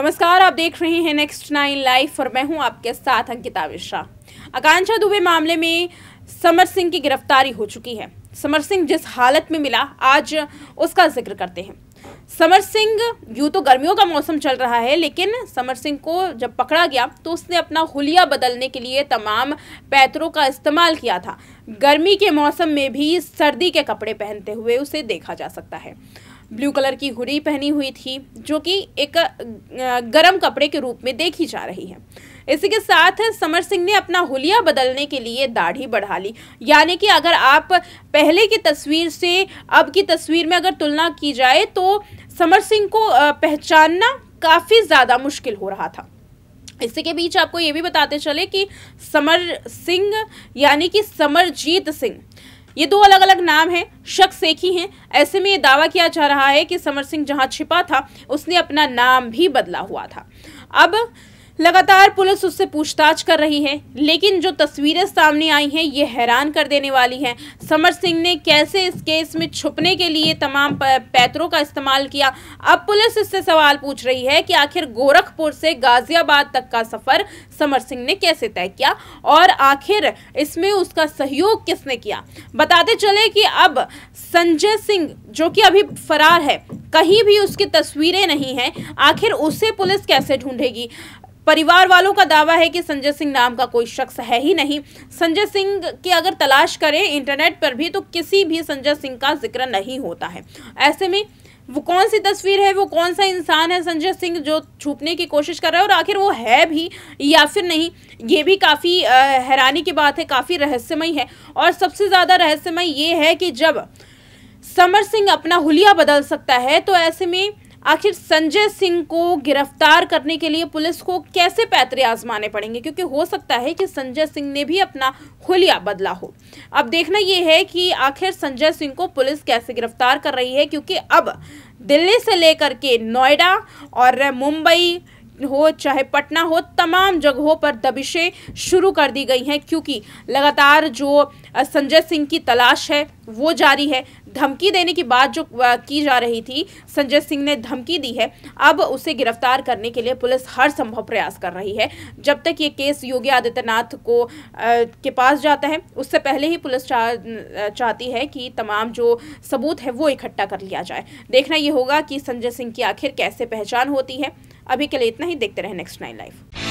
नमस्कार आप देख रहे हैं नेक्स्ट नाइन लाइफ और मैं हूं आपके साथ अंकिता मिश्रा आकांक्षा दुबे मामले में समर सिंह की गिरफ्तारी हो चुकी है समर सिंह जिस हालत में मिला आज उसका जिक्र करते हैं समर सिंह यूँ तो गर्मियों का मौसम चल रहा है लेकिन समर सिंह को जब पकड़ा गया तो उसने अपना हुलिया बदलने के लिए तमाम पैतरों का इस्तेमाल किया था गर्मी के मौसम में भी सर्दी के कपड़े पहनते हुए उसे देखा जा सकता है ब्लू कलर की हुडी पहनी हुई थी जो कि एक गर्म कपड़े के रूप में देखी जा रही है इसी के साथ समर सिंह ने अपना हुलिया बदलने के लिए दाढ़ी बढ़ा ली यानी कि अगर आप पहले की तस्वीर से अब की तस्वीर में अगर तुलना की जाए तो समर सिंह को पहचानना काफ़ी ज़्यादा मुश्किल हो रहा था इसी के बीच आपको ये भी बताते चले कि समर सिंह यानी कि समरजीत सिंह ये दो अलग अलग नाम हैं शख्स एक ही हैं ऐसे में ये दावा किया जा रहा है कि समर सिंह जहां छिपा था उसने अपना नाम भी बदला हुआ था अब लगातार पुलिस उससे पूछताछ कर रही है लेकिन जो तस्वीरें सामने आई हैं ये हैरान कर देने वाली हैं समर सिंह ने कैसे इस केस में छुपने के लिए तमाम पैतरों का इस्तेमाल किया अब पुलिस इससे सवाल पूछ रही है कि आखिर गोरखपुर से गाजियाबाद तक का सफ़र समर सिंह ने कैसे तय किया और आखिर इसमें उसका सहयोग किसने किया बताते चले कि अब संजय सिंह जो कि अभी फरार है कहीं भी उसकी तस्वीरें नहीं हैं आखिर उसे पुलिस कैसे ढूंढेगी परिवार वालों का दावा है कि संजय सिंह नाम का कोई शख्स है ही नहीं संजय सिंह की अगर तलाश करें इंटरनेट पर भी तो किसी भी संजय सिंह का जिक्र नहीं होता है ऐसे में वो कौन सी तस्वीर है वो कौन सा इंसान है संजय सिंह जो छुपने की कोशिश कर रहा है और आखिर वो है भी या फिर नहीं ये भी काफ़ी हैरानी की बात है काफ़ी रहस्यमय है और सबसे ज़्यादा रहस्यमय ये है कि जब समर सिंह अपना हुलिया बदल सकता है तो ऐसे में आखिर संजय सिंह को गिरफ्तार करने के लिए पुलिस को कैसे पैतरे आजमाने पड़ेंगे क्योंकि हो सकता है कि संजय सिंह ने भी अपना खुलिया बदला हो अब देखना यह है कि आखिर संजय सिंह को पुलिस कैसे गिरफ्तार कर रही है क्योंकि अब दिल्ली से लेकर के नोएडा और मुंबई हो चाहे पटना हो तमाम जगहों पर दबिशें शुरू कर दी गई हैं क्योंकि लगातार जो संजय सिंह की तलाश है वो जारी है धमकी देने की बात जो की जा रही थी संजय सिंह ने धमकी दी है अब उसे गिरफ्तार करने के लिए पुलिस हर संभव प्रयास कर रही है जब तक ये केस योगी आदित्यनाथ को आ, के पास जाता है उससे पहले ही पुलिस चा, चाहती है कि तमाम जो सबूत है वो इकट्ठा कर लिया जाए देखना ये होगा कि संजय सिंह की आखिर कैसे पहचान होती है अभी के लिए इतना ही देखते रहे नेक्स्ट नाइन लाइफ